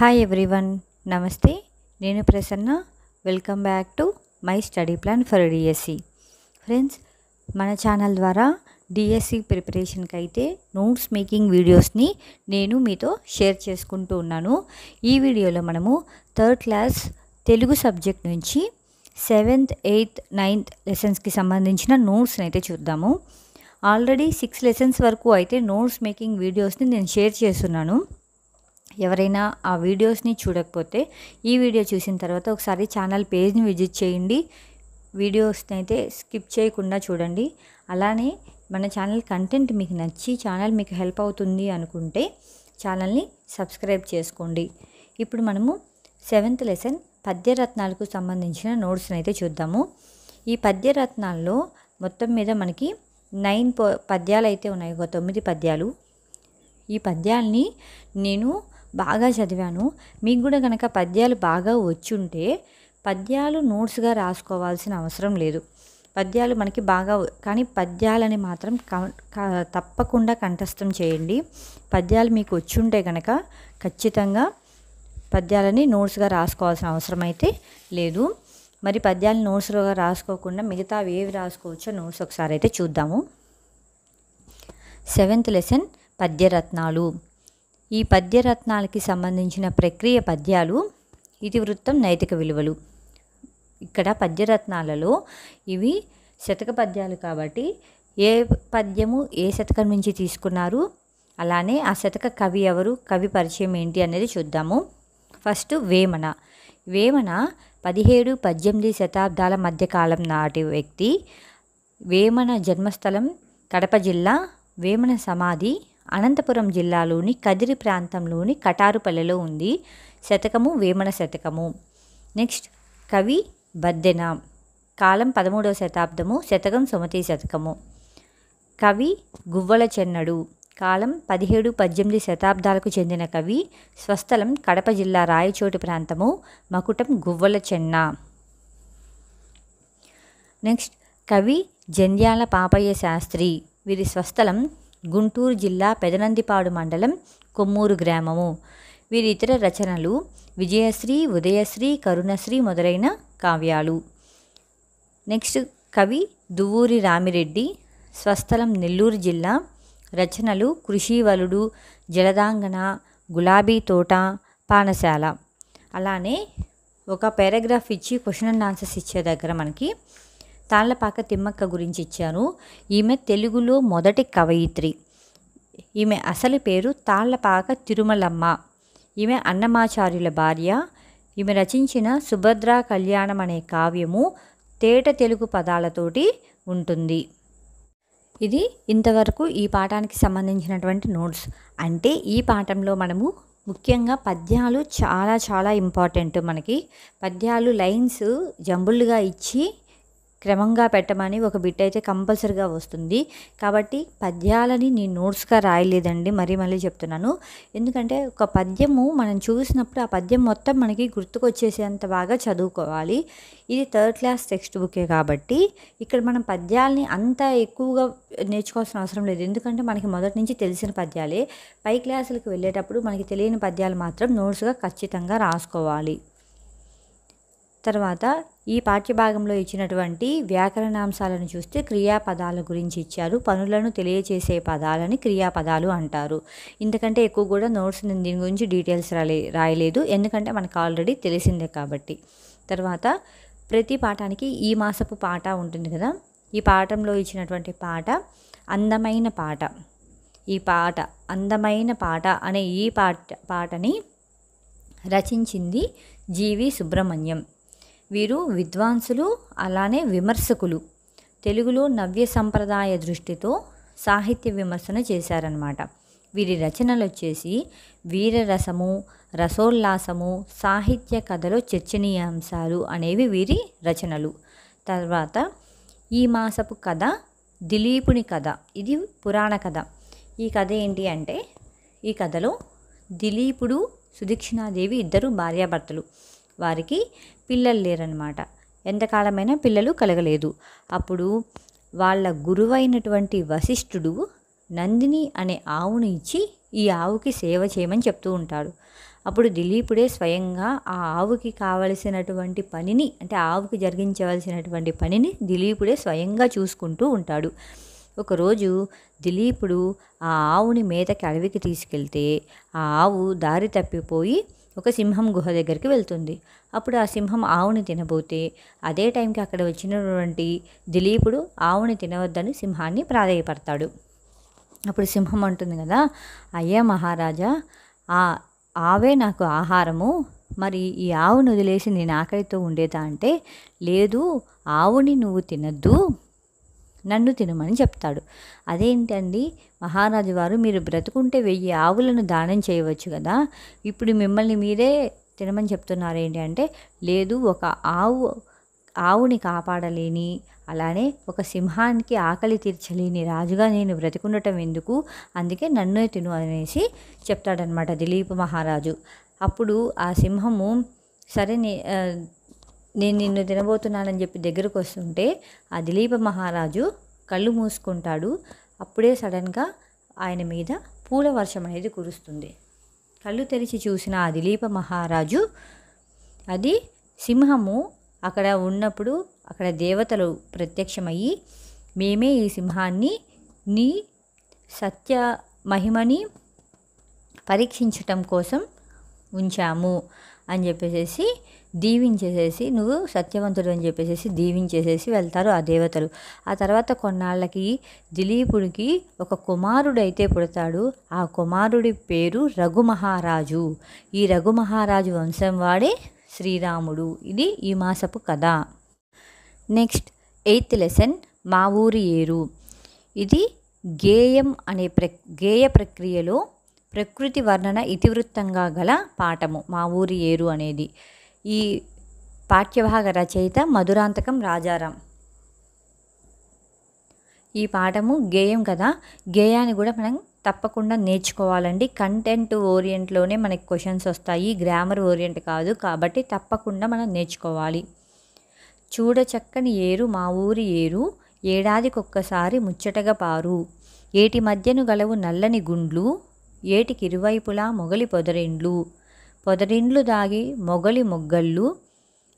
hi everyone నమస్తే నేను Prasanna welcome back to my study plan for DSC friends మన channel ద్వారా డిఎస్సి ప్రిపరేషన్కి e అయితే నోట్స్ మేకింగ్ వీడియోస్ని నేను మీతో షేర్ చేసుకుంటూ ఉన్నాను ఈ వీడియోలో మనము థర్డ్ క్లాస్ తెలుగు సబ్జెక్ట్ నుంచి సెవెంత్ ఎయిత్ నైన్త్ లెసన్స్కి సంబంధించిన నోట్స్ని అయితే చూద్దాము ఆల్రెడీ సిక్స్ లెసన్స్ వరకు అయితే నోట్స్ మేకింగ్ వీడియోస్ని నేను షేర్ చేస్తున్నాను ఎవరైనా ఆ వీడియోస్ని చూడకపోతే ఈ వీడియో చూసిన తర్వాత ఒకసారి ఛానల్ పేజ్ని విజిట్ చేయండి వీడియోస్ని అయితే స్కిప్ చేయకుండా చూడండి అలానే మన ఛానల్ కంటెంట్ మీకు నచ్చి ఛానల్ మీకు హెల్ప్ అవుతుంది అనుకుంటే ఛానల్ని సబ్స్క్రైబ్ చేసుకోండి ఇప్పుడు మనము సెవెంత్ లెసన్ పద్యరత్నాలకు సంబంధించిన నోట్స్ని అయితే చూద్దాము ఈ పద్యరత్నాల్లో మొత్తం మీద మనకి నైన్ పద్యాలు అయితే ఉన్నాయి ఒక తొమ్మిది పద్యాలు ఈ పద్యాల్ని నేను బాగా చదివాను మీకు కూడా కనుక పద్యాలు బాగా వచ్చుంటే పద్యాలు నోట్స్గా రాసుకోవాల్సిన అవసరం లేదు పద్యాలు మనకి బాగా కానీ పద్యాలని మాత్రం తప్పకుండా కంఠస్థం చేయండి పద్యాలు మీకు వచ్చుంటే కనుక ఖచ్చితంగా పద్యాలని నోట్స్గా రాసుకోవాల్సిన అవసరం అయితే లేదు మరి పద్యాలు నోట్స్లోగా రాసుకోకుండా మిగతా ఏవి రాసుకోవచ్చో నోట్స్ ఒకసారి అయితే చూద్దాము సెవెంత్ లెసన్ పద్యరత్నాలు ఈ పద్యరత్నాలకి సంబంధించిన ప్రక్రియ పద్యాలు ఇతివృత్తం నైతిక విలువలు ఇక్కడ పద్యరత్నాలలో ఇవి శతక పద్యాలు కాబట్టి ఏ పద్యము ఏ శతకం నుంచి తీసుకున్నారు అలానే ఆ శతక కవి ఎవరు కవి పరిచయం ఏంటి అనేది చూద్దాము ఫస్ట్ వేమన వేమన పదిహేడు పద్దెనిమిది శతాబ్దాల మధ్యకాలం నాటి వ్యక్తి వేమన జన్మస్థలం కడప జిల్లా వేమన సమాధి అనంతపురం జిల్లాలోని కదిరి ప్రాంతంలోని కటారుపల్లెలో ఉంది శతకము వేమన శతకము నెక్స్ట్ కవి బద్దెన కాలం పదమూడవ శతాబ్దము శతకం సుమతి శతకము కవి గువ్వల చెన్నడు కాలం పదిహేడు పద్దెనిమిది శతాబ్దాలకు చెందిన కవి స్వస్థలం కడప జిల్లా రాయచోటి ప్రాంతము మకుటం గువ్వల చెన్న నెక్స్ట్ కవి జంధ్యాల పాపయ్య శాస్త్రి వీరి స్వస్థలం గుంటూరు జిల్లా పెదనందిపాడు మండలం కొమ్మూరు గ్రామము వీరి ఇతర రచనలు విజయశ్రీ ఉదయశ్రీ కరుణశ్రీ మొదలైన కావ్యాలు నెక్స్ట్ కవి దువ్వూరి రామిరెడ్డి స్వస్థలం నెల్లూరు జిల్లా రచనలు కృషివలుడు జలదాంగన గులాబీ తోట పానశాల అలానే ఒక పారాగ్రాఫ్ ఇచ్చి క్వశ్చన్ అండ్ ఆన్సర్స్ ఇచ్చే దగ్గర మనకి తాళ్లపాక తిమ్మక్క గురించి ఇచ్చాను ఈమె తెలుగులో మొదటి కవయిత్రి ఈమె అసలు పేరు తాళ్లపాక తిరుమలమ్మ ఈమె అన్నమాచార్యుల భార్య ఈమె రచించిన సుభద్రా కళ్యాణం అనే కావ్యము తేట తెలుగు పదాలతోటి ఉంటుంది ఇది ఇంతవరకు ఈ పాఠానికి సంబంధించినటువంటి నోట్స్ అంటే ఈ పాఠంలో మనము ముఖ్యంగా పద్యాలు చాలా చాలా ఇంపార్టెంట్ మనకి పద్యాలు లైన్స్ జంబులుగా ఇచ్చి క్రమంగా పెట్టమని ఒక బిట్ అయితే కంపల్సరిగా వస్తుంది కాబట్టి పద్యాలని నేను నోట్స్గా రాయలేదండి మరీ మళ్ళీ చెప్తున్నాను ఎందుకంటే ఒక పద్యము మనం చూసినప్పుడు ఆ పద్యం మొత్తం మనకి గుర్తుకొచ్చేసేంత బాగా చదువుకోవాలి ఇది థర్డ్ క్లాస్ టెక్స్ట్ బుకే కాబట్టి ఇక్కడ మనం పద్యాలని అంత ఎక్కువగా నేర్చుకోవాల్సిన అవసరం లేదు ఎందుకంటే మనకి మొదటి నుంచి తెలిసిన పద్యాలే పై క్లాసులకు వెళ్ళేటప్పుడు మనకి తెలియని పద్యాలు మాత్రం నోట్స్గా ఖచ్చితంగా రాసుకోవాలి తర్వాత ఈ పాఠ్యభాగంలో ఇచ్చినటువంటి వ్యాకరణాంశాలను చూస్తే క్రియాపదాల గురించి ఇచ్చారు పనులను తెలియచేసే పదాలని క్రియాపదాలు అంటారు ఇంతకంటే ఎక్కువ కూడా నోట్స్ నేను దీని గురించి డీటెయిల్స్ రాలే రాయలేదు ఎందుకంటే మనకు ఆల్రెడీ తెలిసిందే కాబట్టి తర్వాత ప్రతి పాఠానికి ఈ మాసపు పాట ఉంటుంది కదా ఈ పాఠంలో ఇచ్చినటువంటి పాట అందమైన పాట ఈ పాట అందమైన పాట అనే ఈ పాట పాటని రచించింది జీవి సుబ్రహ్మణ్యం వీరు విద్వాంసులు అలానే విమర్శకులు తెలుగులో నవ్య సంప్రదాయ దృష్టితో సాహిత్య విమర్శన చేశారనమాట వీరి రచనలు వచ్చేసి వీరరసము రసోల్లాసము సాహిత్య కథలో చర్చనీయాంశాలు అనేవి వీరి రచనలు తర్వాత ఈ మాసపు కథ దిలీపుని కథ ఇది పురాణ కథ ఈ కథ ఏంటి అంటే ఈ కథలో దిలీపుడు సుదీక్షణాదేవి ఇద్దరు భార్యాభర్తలు వారికి పిల్లలు లేరనమాట ఎంతకాలమైనా పిల్లలు కలగలేదు అప్పుడు వాళ్ళ గురువైనటువంటి వశిష్ఠుడు నందిని అనే ఆవును ఇచ్చి ఈ ఆవుకి సేవ చేయమని చెప్తూ ఉంటాడు అప్పుడు దిలీపుడే స్వయంగా ఆ ఆవుకి కావలసినటువంటి పనిని అంటే ఆవుకి జరిగించవలసినటువంటి పనిని దిలీపుడే స్వయంగా చూసుకుంటూ ఉంటాడు ఒకరోజు దిలీపుడు ఆ ఆవుని మేతకి అడవికి తీసుకెళ్తే ఆ ఆవు దారి తప్పిపోయి ఒక సింహం గుహ దగ్గరికి వెళ్తుంది అప్పుడు ఆ సింహం ఆవుని తినబోతే అదే టైంకి అక్కడ వచ్చినటువంటి దిలీపుడు ఆవుని తినవద్దని సింహాన్ని ప్రాధాయపడతాడు అప్పుడు సింహం అంటుంది కదా అయ్యా మహారాజా ఆ ఆవే నాకు ఆహారము మరి ఈ ఆవును వదిలేసి నేను ఆకలితో ఉండేదా అంటే లేదు ఆవుని నువ్వు తినద్దు నన్ను తినమని చెప్తాడు అదేంటండి మహారాజు వారు మీరు బ్రతుకుంటే వెయ్యి ఆవులను దానం చేయవచ్చు కదా ఇప్పుడు మిమ్మల్ని మీరే తినమని చెప్తున్నారు ఏంటి అంటే లేదు ఒక ఆవు ఆవుని కాపాడలేని అలానే ఒక సింహానికి ఆకలి తీర్చలేని రాజుగా నేను బ్రతికుండటం ఎందుకు అందుకే నన్నే తిను అనేసి చెప్తాడనమాట దిలీప్ మహారాజు అప్పుడు ఆ సింహము సరే నేను నిన్ను తినబోతున్నానని చెప్పి దగ్గరకు వస్తుంటే ఆ దిలీప మహారాజు కళ్ళు మూసుకుంటాడు అప్పుడే సడన్గా ఆయన మీద పూల వర్షం అనేది కురుస్తుంది కళ్ళు తెరిచి చూసిన ఆ దిలీప మహారాజు అది సింహము అక్కడ ఉన్నప్పుడు అక్కడ దేవతలు ప్రత్యక్షమయ్యి మేమే ఈ సింహాన్ని నీ సత్య మహిమని పరీక్షించటం కోసం ఉంచాము అని చెప్పేసి దీవించేసేసి నువ్వు సత్యవంతుడు అని చెప్పేసి దీవించేసేసి వెళ్తారు ఆ దేవతలు ఆ తర్వాత కొన్నాళ్ళకి దిలీపుడికి ఒక కుమారుడు అయితే పుడతాడు ఆ కుమారుడి పేరు రఘుమహారాజు ఈ రఘుమహారాజు వంశం వాడే శ్రీరాముడు ఇది ఈ మాసపు కథ నెక్స్ట్ ఎయిత్ లెసన్ మా ఊరి ఏరు ఇది గేయం అనే ప్ర గేయ ప్రక్రియలో ప్రకృతి వర్ణన ఇతివృత్తంగా గల పాఠము మా ఊరి ఏరు అనేది ఈ పాఠ్యభాగ రచయిత మధురాంతకం రాజారాం ఈ పాఠము గేయం కదా గేయాన్ని కూడా మనం తప్పకుండా నేర్చుకోవాలండి కంటెంట్ ఓరియంట్లోనే మనకి క్వశ్చన్స్ వస్తాయి గ్రామర్ ఓరియంట్ కాదు కాబట్టి తప్పకుండా మనం నేర్చుకోవాలి చూడచక్కని ఏరు మా ఊరి ఏరు ఏడాదికొక్కసారి ముచ్చటగా పారు ఏటి మధ్యను గలవు నల్లని గుండ్లు ఏటికి ఇరువైపులా మొగలి పొదరిండ్లు పొదరిండ్లు దాగి మొగలి మొగ్గళ్ళు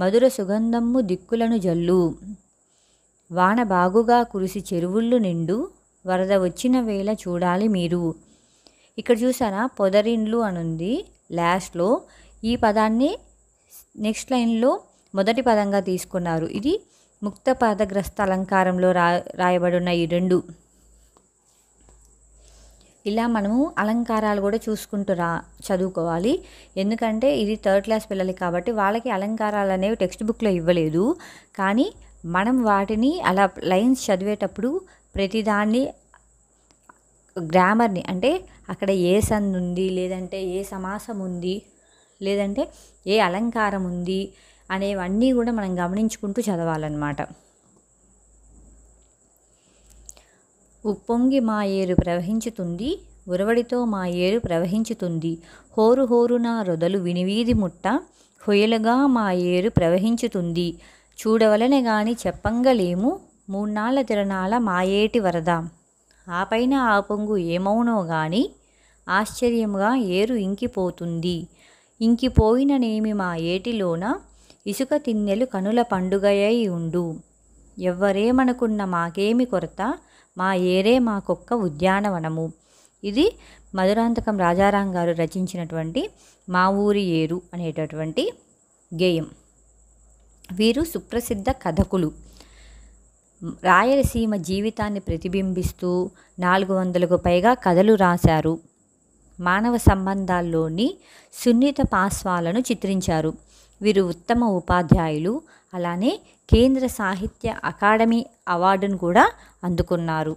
మధుర సుగంధమ్ము దిక్కులను జల్లు వాన బాగుగా కురిసి చెరువుళ్ళు నిండు వరద వచ్చిన వేళ చూడాలి మీరు ఇక్కడ చూసారా పొదరిండ్లు అనుంది లాస్ట్లో ఈ పదాన్ని నెక్స్ట్ లైన్లో మొదటి పదంగా తీసుకున్నారు ఇది ముక్త పాదగ్రస్త అలంకారంలో రా రాయబడున్న ఈ రెండు ఇలా మనము అలంకారాలు కూడా చూసుకుంటూ రా చదువుకోవాలి ఎందుకంటే ఇది థర్డ్ క్లాస్ పిల్లలకి కాబట్టి వాళ్ళకి అలంకారాలు అనేవి టెక్స్ట్ బుక్లో ఇవ్వలేదు కానీ మనం వాటిని అలా లైన్స్ చదివేటప్పుడు ప్రతిదాన్ని గ్రామర్ని అంటే అక్కడ ఏ సన్ ఉంది లేదంటే ఏ సమాసం ఉంది లేదంటే ఏ అలంకారం ఉంది అనేవన్నీ కూడా మనం గమనించుకుంటూ చదవాలన్నమాట ఉప్పొంగి మా ఏరు ప్రవహించుతుంది ఉరవడితో మా ఏరు ప్రవహించుతుంది హోరు హోరున రొదలు వినివీధి ముట్ట హొయలుగా మా ఏరు ప్రవహించుతుంది చూడవలనే గాని చెప్పంగలేము మూన్నాళ్ళ తిరణాల మా ఏటి వరద ఆపైన ఆ పొంగు ఏమవునో గాని ఆశ్చర్యముగా ఏరు ఇంకిపోతుంది ఇంకిపోయిననేమి మా ఏటిలోన ఇసుక తిన్నెలు కనుల పండుగయై ఉండు ఎవ్వరేమనుకున్న మాకేమి కొరత మా ఏరే మా కుక్క ఉద్యానవనము ఇది మధురాంతకం రాజారాం గారు రచించినటువంటి మా ఊరి ఏరు అనేటటువంటి గేయం వీరు సుప్రసిద్ధ కథకులు రాయలసీమ జీవితాన్ని ప్రతిబింబిస్తూ నాలుగు వందలకు పైగా కథలు రాశారు మానవ సంబంధాల్లోని సున్నిత పాస్వాలను చిత్రించారు వీరు ఉత్తమ ఉపాధ్యాయులు అలానే కేంద్ర సాహిత్య అకాడమీ అవార్డును కూడా అందుకున్నారు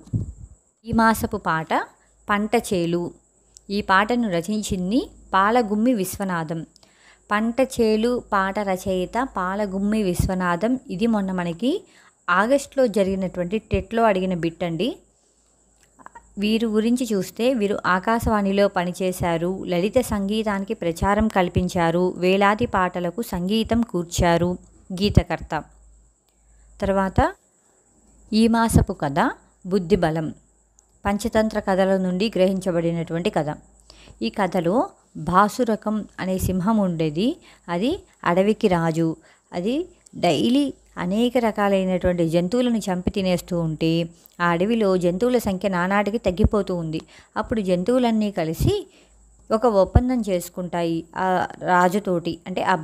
ఈ మాసపు పాట పంట చేలు ఈ పాటను రచించింది పాలగుమ్మి విశ్వనాథం పంట చేలు పాట రచయిత పాలగుమ్మి విశ్వనాథం ఇది మొన్న మనకి ఆగస్ట్లో జరిగినటువంటి టెట్లో అడిగిన బిట్ అండి వీరు గురించి చూస్తే వీరు ఆకాశవాణిలో పనిచేశారు లలిత సంగీతానికి ప్రచారం కల్పించారు వేలాది పాటలకు సంగీతం కూర్చారు గీతకర్త తర్వాత ఈ మాసపు కథ బుద్ధిబలం పంచతంత్ర కథల నుండి గ్రహించబడినటువంటి కథ ఈ కథలో భాసురకం అనే సింహం ఉండేది అది అడవికి రాజు అది డైలీ అనేక రకాలైనటువంటి జంతువులను చంపి తినేస్తూ ఉంటే ఆ అడవిలో జంతువుల సంఖ్య నానాటికి తగ్గిపోతూ ఉంది అప్పుడు జంతువులన్నీ కలిసి ఒక ఒప్పందం చేసుకుంటాయి ఆ రాజుతోటి అంటే ఆ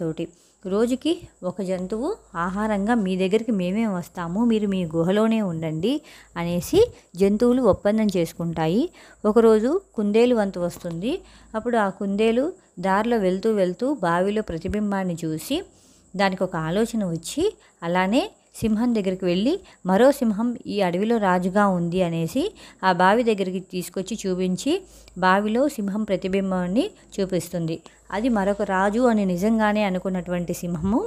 తోటి రోజుకి ఒక జంతువు ఆహారంగా మీ దగ్గరికి మేమే వస్తాము మీరు మీ గుహలోనే ఉండండి అనేసి జంతువులు ఒప్పందం చేసుకుంటాయి ఒకరోజు కుందేలు వంతు వస్తుంది అప్పుడు ఆ కుందేలు దారిలో వెళ్తూ వెళ్తూ బావిలో ప్రతిబింబాన్ని చూసి దానికి ఒక ఆలోచన వచ్చి అలానే సింహం దగ్గరికి వెళ్ళి మరో సింహం ఈ అడవిలో రాజుగా ఉంది అనేసి ఆ బావి దగ్గరికి తీసుకొచ్చి చూపించి బావిలో సింహం ప్రతిబింబాన్ని చూపిస్తుంది అది మరొక రాజు అని నిజంగానే అనుకున్నటువంటి సింహము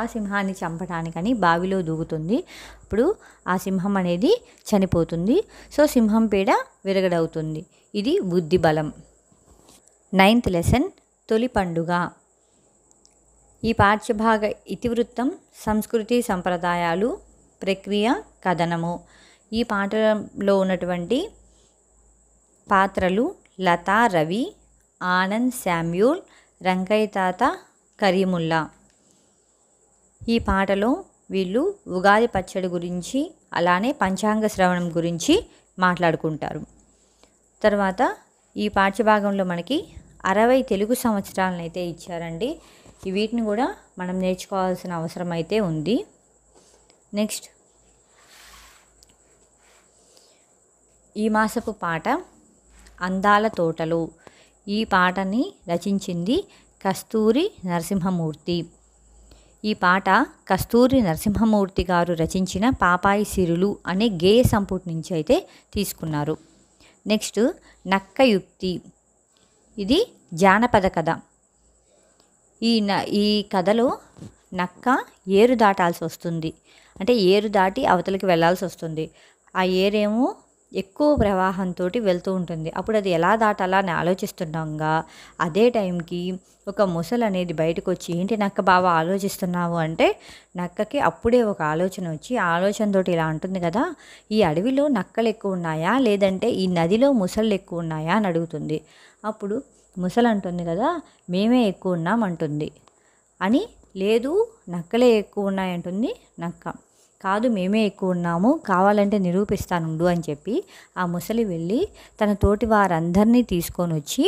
ఆ సింహాన్ని చంపడానికని బావిలో దూకుతుంది అప్పుడు ఆ సింహం అనేది చనిపోతుంది సో సింహం పీడ విరగడవుతుంది ఇది బుద్ధి బలం నైన్త్ లెసన్ తొలి పండుగ ఈ పాఠ్యభాగ ఇతివృత్తం సంస్కృతి సంప్రదాయాలు ప్రక్రియ కథనము ఈ పాటలో ఉన్నటువంటి పాత్రలు లతా రవి ఆనంద్ శామ్యూల్ రంగయ్య తాత కరీముల్లా ఈ పాటలో వీళ్ళు ఉగాది పచ్చడి గురించి అలానే పంచాంగ శ్రవణం గురించి మాట్లాడుకుంటారు తర్వాత ఈ పాఠ్యభాగంలో మనకి అరవై తెలుగు సంవత్సరాలనైతే ఇచ్చారండి వీటిని కూడా మనం నేర్చుకోవాల్సిన అవసరం అయితే ఉంది నెక్స్ట్ ఈ మాసపు పాట అందాల తోటలు ఈ పాటని రచించింది కస్తూరి నరసింహమూర్తి ఈ పాట కస్తూరి నరసింహమూర్తి గారు రచించిన పాపాయి సిరులు అనే గేయ సంపుటి నుంచి అయితే తీసుకున్నారు నెక్స్ట్ నక్కయుక్తి ఇది జానపద కథ ఈ ఈ కథలో నక్క ఏరు దాటాల్సి వస్తుంది అంటే ఏరు దాటి అవతలికి వెళ్లాల్సి వస్తుంది ఆ ఏరేమో ఎక్కువ ప్రవాహంతో వెళ్తూ ఉంటుంది అప్పుడు అది ఎలా దాటాలా అని ఆలోచిస్తుండగా అదే టైంకి ఒక ముసలు అనేది బయటకు వచ్చి ఏంటి నక్క బావ ఆలోచిస్తున్నావు అంటే నక్కకి అప్పుడే ఒక ఆలోచన వచ్చి ఆలోచనతో ఇలా ఉంటుంది కదా ఈ అడవిలో నక్కలు ఎక్కువ ఉన్నాయా లేదంటే ఈ నదిలో ముసళ్ళు ఎక్కువ ఉన్నాయా అని అడుగుతుంది అప్పుడు ముసలంటుంది కదా మేమే ఎక్కువ ఉన్నాం అంటుంది అని లేదు నక్కలే ఎక్కువ ఉన్నాయంటుంది నక్క కాదు మేమే ఎక్కువ ఉన్నాము కావాలంటే నిరూపిస్తానుండు అని చెప్పి ఆ ముసలి వెళ్ళి తన తోటి వారందరినీ తీసుకొని వచ్చి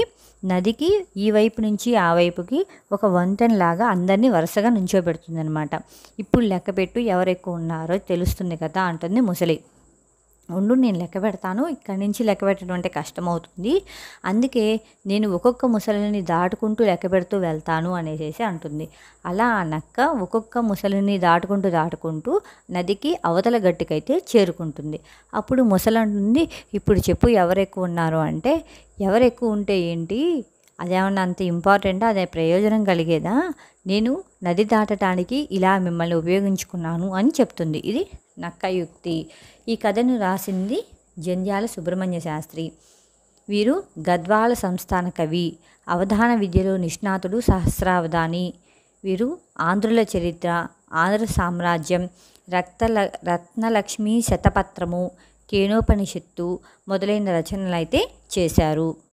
నదికి ఈ వైపు నుంచి ఆ వైపుకి ఒక వంతెనలాగా అందరినీ వరుసగా నుంచోబెడుతుందనమాట ఇప్పుడు లెక్క పెట్టు ఎవరు ఎక్కువ ఉన్నారో తెలుస్తుంది కదా అంటుంది ముసలి ఉండు నేను లెక్క పెడతాను ఇక్కడి నుంచి లెక్క పెట్టడం అంటే కష్టమవుతుంది అందుకే నేను ఒక్కొక్క ముసలిని దాటుకుంటూ లెక్క పెడుతూ వెళ్తాను అనేసి అంటుంది అలా అనక్క ఒక్కొక్క ముసలిని దాటుకుంటూ దాటుకుంటూ నదికి అవతల గట్టుకైతే చేరుకుంటుంది అప్పుడు ముసలి అంటుంది ఇప్పుడు చెప్పు ఎవరు ఎక్కువ ఉన్నారు అంటే ఎవరు ఎక్కువ ఉంటే ఏంటి అదేమన్నా అంత ఇంపార్టెంటా అదే ప్రయోజనం కలిగేదా నేను నది దాటడానికి ఇలా మిమ్మల్ని ఉపయోగించుకున్నాను అని చెప్తుంది ఇది నక్కయుక్తి ఈ కథను రాసింది జంధ్యాల సుబ్రహ్మణ్య శాస్త్రి వీరు గద్వాల సంస్థాన కవి అవధాన విద్యలో నిష్ణాతుడు సహస్రావధాని వీరు ఆంధ్రుల చరిత్ర ఆంధ్ర సామ్రాజ్యం రక్తల రత్నలక్ష్మి శతపత్రము కేనోపనిషత్తు మొదలైన రచనలైతే చేశారు